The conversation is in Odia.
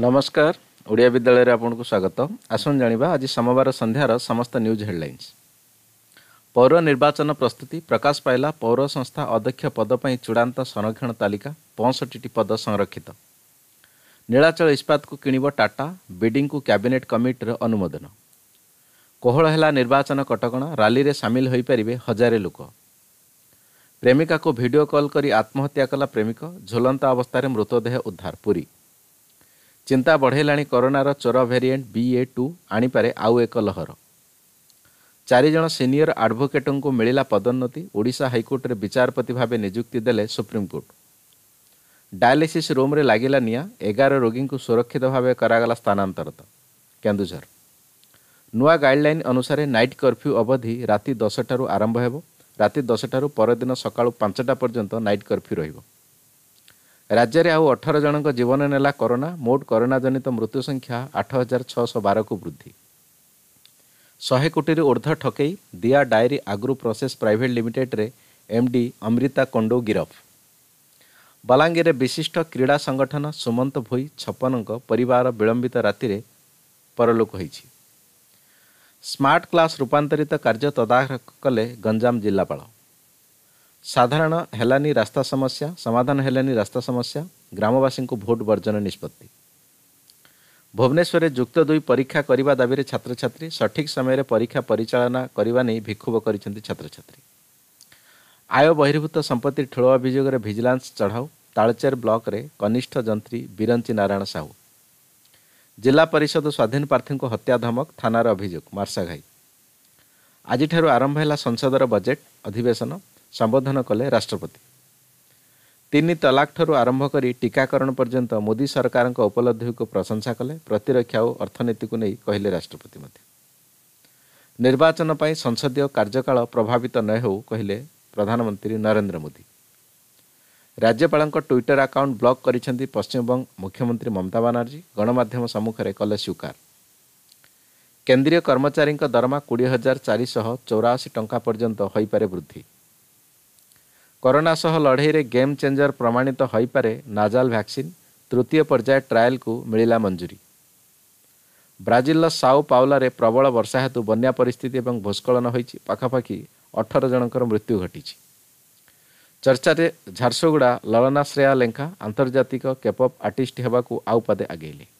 ନମସ୍କାର ଓଡ଼ିଆ ବିଦ୍ୟାଳୟରେ ଆପଣଙ୍କୁ ସ୍ୱାଗତ ଆସନ୍ତୁ ଜାଣିବା ଆଜି ସୋମବାର ସନ୍ଧ୍ୟାର ସମସ୍ତ ନ୍ୟୁଜ୍ ହେଡ଼ଲାଇନ୍ସ ପୌର ନିର୍ବାଚନ ପ୍ରସ୍ତୁତି ପ୍ରକାଶ ପାଇଲା ପୌର ସଂସ୍ଥା ଅଧ୍ୟକ୍ଷ ପଦ ପାଇଁ ଚୂଡ଼ାନ୍ତ ସଂରକ୍ଷଣ ତାଲିକା ପଞ୍ଚଷଠିଟି ପଦ ସଂରକ୍ଷିତ ନୀଳାଚଳ ଇସ୍ପାତକୁ କିଣିବ ଟାଟା ବିଡିଙ୍ଗକୁ କ୍ୟାବିନେଟ୍ କମିଟିର ଅନୁମୋଦନ କୋହଳ ହେଲା ନିର୍ବାଚନ କଟକଣା ରାଲିରେ ସାମିଲ ହୋଇପାରିବେ ହଜାରେ ଲୋକ ପ୍ରେମିକାକୁ ଭିଡ଼ିଓ କଲ୍ କରି ଆତ୍ମହତ୍ୟା କଲା ପ୍ରେମିକ ଝୁଲନ୍ତା ଅବସ୍ଥାରେ ମୃତଦେହ ଉଦ୍ଧାର ପୁରୀ ଚିନ୍ତା ବଢ଼େଇଲାଣି କରୋନାର ଚୋର ଭେରିଏଣ୍ଟ ବି ଏ ଟୁ ଆଣିପାରେ ଆଉ ଏକ ଲହର ଚାରିଜଣ ସିନିୟର ଆଡ଼ଭୋକେଟ୍ଙ୍କୁ ମିଳିଲା ପଦୋନ୍ନତି ଓଡ଼ିଶା ହାଇକୋର୍ଟରେ ବିଚାରପତି ଭାବେ ନିଯୁକ୍ତି ଦେଲେ ସୁପ୍ରିମକୋର୍ଟ ଡାଏଲିସିସ୍ ରୁମ୍ରେ ଲାଗିଲା ନିଆଁ ଏଗାର ରୋଗୀଙ୍କୁ ସୁରକ୍ଷିତ ଭାବେ କରାଗଲା ସ୍ଥାନାନ୍ତରିତ କେନ୍ଦୁଝର ନୂଆ ଗାଇଡ଼ଲାଇନ୍ ଅନୁସାରେ ନାଇଟ୍ କର୍ଫ୍ୟୁ ଅବଧି ରାତି ଦଶଟାରୁ ଆରମ୍ଭ ହେବ ରାତି ଦଶଟାରୁ ପରଦିନ ସକାଳୁ ପାଞ୍ଚଟା ପର୍ଯ୍ୟନ୍ତ ନାଇଟ୍ କର୍ଫ୍ୟୁ ରହିବ ରାଜ୍ୟରେ ଆଉ ଅଠର ଜଣଙ୍କ ଜୀବନ ନେଲା କରୋନା ମୋଟ କରୋନା ଜନିତ ମୃତ୍ୟୁ ସଂଖ୍ୟା ଆଠ ହଜାର ଛଅଶହ ବାରକୁ ବୃଦ୍ଧି ଶହେ କୋଟିରୁ ଉର୍ଦ୍ଧ୍ୱ ଠକେଇ ଦିଆ ଡାଏରୀ ଆଗ୍ରୁ ପ୍ରୋସେସ୍ ପ୍ରାଇଭେଟ୍ ଲିମିଟେଡ୍ରେ ଏମ୍ ଡି ଅମ୍ରିତା କଣ୍ଡୋ ଗିରଫ ବଲାଙ୍ଗୀରରେ ବିଶିଷ୍ଟ କ୍ରୀଡ଼ା ସଂଗଠନ ସୁମନ୍ତ ଭୋଇ ଛପନଙ୍କ ପରିବାର ବିଳମ୍ବିତ ରାତିରେ ପରଲୋକ ହୋଇଛି ସ୍ମାର୍ଟ କ୍ଲାସ୍ ରୂପାନ୍ତରିତ କାର୍ଯ୍ୟ ତଦାରଖ କଲେ ଗଞ୍ଜାମ ଜିଲ୍ଲାପାଳ ସାଧାରଣ ହେଲାନି ରାସ୍ତା ସମସ୍ୟା ସମାଧାନ ହେଲାନି ରାସ୍ତା ସମସ୍ୟା ଗ୍ରାମବାସୀଙ୍କୁ ଭୋଟ ବର୍ଜନ ନିଷ୍ପତ୍ତି ଭୁବନେଶ୍ୱରରେ ଯୁକ୍ତ ଦୁଇ ପରୀକ୍ଷା କରିବା ଦାବିରେ ଛାତ୍ରଛାତ୍ରୀ ସଠିକ୍ ସମୟରେ ପରୀକ୍ଷା ପରିଚାଳନା କରିବା ନେଇ ବିକ୍ଷୋଭ କରିଛନ୍ତି ଛାତ୍ରଛାତ୍ରୀ ଆୟ ବହିର୍ଭୂତ ସମ୍ପତ୍ତି ଠୁଳ ଅଭିଯୋଗରେ ଭିଜିଲାନ୍ସ ଚଢ଼ାଉ ତାଳଚେର ବ୍ଲକ୍ରେ କନିଷ୍ଠ ଯନ୍ତ୍ରୀ ବିରଞ୍ଚି ନାରାୟଣ ସାହୁ ଜିଲ୍ଲା ପରିଷଦ ସ୍ୱାଧୀନ ପ୍ରାର୍ଥୀଙ୍କୁ ହତ୍ୟା ଧମକ ଥାନାର ଅଭିଯୋଗ ମାର୍ସାଘାଇ ଆଜିଠାରୁ ଆରମ୍ଭ ହେଲା ସଂସଦର ବଜେଟ୍ ଅଧିବେଶନ ସମ୍ବୋଧନ କଲେ ରାଷ୍ଟ୍ରପତି ତିନି ତଲାକ୍ଠାରୁ ଆରମ୍ଭ କରି ଟିକାକରଣ ପର୍ଯ୍ୟନ୍ତ ମୋଦି ସରକାରଙ୍କ ଉପଲବ୍ଧିକୁ ପ୍ରଶଂସା କଲେ ପ୍ରତିରକ୍ଷା ଓ ଅର୍ଥନୀତିକୁ ନେଇ କହିଲେ ରାଷ୍ଟ୍ରପତି ମଧ୍ୟ ନିର୍ବାଚନ ପାଇଁ ସଂସଦୀୟ କାର୍ଯ୍ୟକାଳ ପ୍ରଭାବିତ ନ ହେଉ କହିଲେ ପ୍ରଧାନମନ୍ତ୍ରୀ ନରେନ୍ଦ୍ର ମୋଦି ରାଜ୍ୟପାଳଙ୍କ ଟ୍ୱିଟର ଆକାଉଣ୍ଟ ବ୍ଲକ୍ କରିଛନ୍ତି ପଶ୍ଚିମବଙ୍ଗ ମୁଖ୍ୟମନ୍ତ୍ରୀ ମମତା ବାନାର୍ଜୀ ଗଣମାଧ୍ୟମ ସମ୍ମୁଖରେ କଲେ ସ୍ୱୀକାର କେନ୍ଦ୍ରୀୟ କର୍ମଚାରୀଙ୍କ ଦରମା କୋଡ଼ିଏ ହଜାର ଚାରିଶହ ଚଉରାଅଶୀ ଟଙ୍କା ପର୍ଯ୍ୟନ୍ତ ହୋଇପାରେ ବୃଦ୍ଧି କରୋନା ସହ ଲଢ଼େଇରେ ଗେମ୍ ଚେଞ୍ଜର ପ୍ରମାଣିତ ହୋଇପାରେ ନାଜାଲ ଭ୍ୟାକ୍ସିନ୍ ତୃତୀୟ ପର୍ଯ୍ୟାୟ ଟ୍ରାଏଲ୍କୁ ମିଳିଲା ମଞ୍ଜୁରୀ ବ୍ରାଜିଲର ସାଉ ପାଉଲାରେ ପ୍ରବଳ ବର୍ଷା ହେତୁ ବନ୍ୟା ପରିସ୍ଥିତି ଏବଂ ଭୂସ୍କଳନ ହୋଇଛି ପାଖାପାଖି ଅଠର ଜଣଙ୍କର ମୃତ୍ୟୁ ଘଟିଛି ଚର୍ଚ୍ଚାରେ ଝାରସୁଗୁଡ଼ା ଲଳନା ଶ୍ରେୟା ଲେଙ୍କା ଆନ୍ତର୍ଜାତିକ କେପପ୍ ଆର୍ଟିଷ୍ଟ ହେବାକୁ ଆଉ ପାଦେ ଆଗେଇଲେ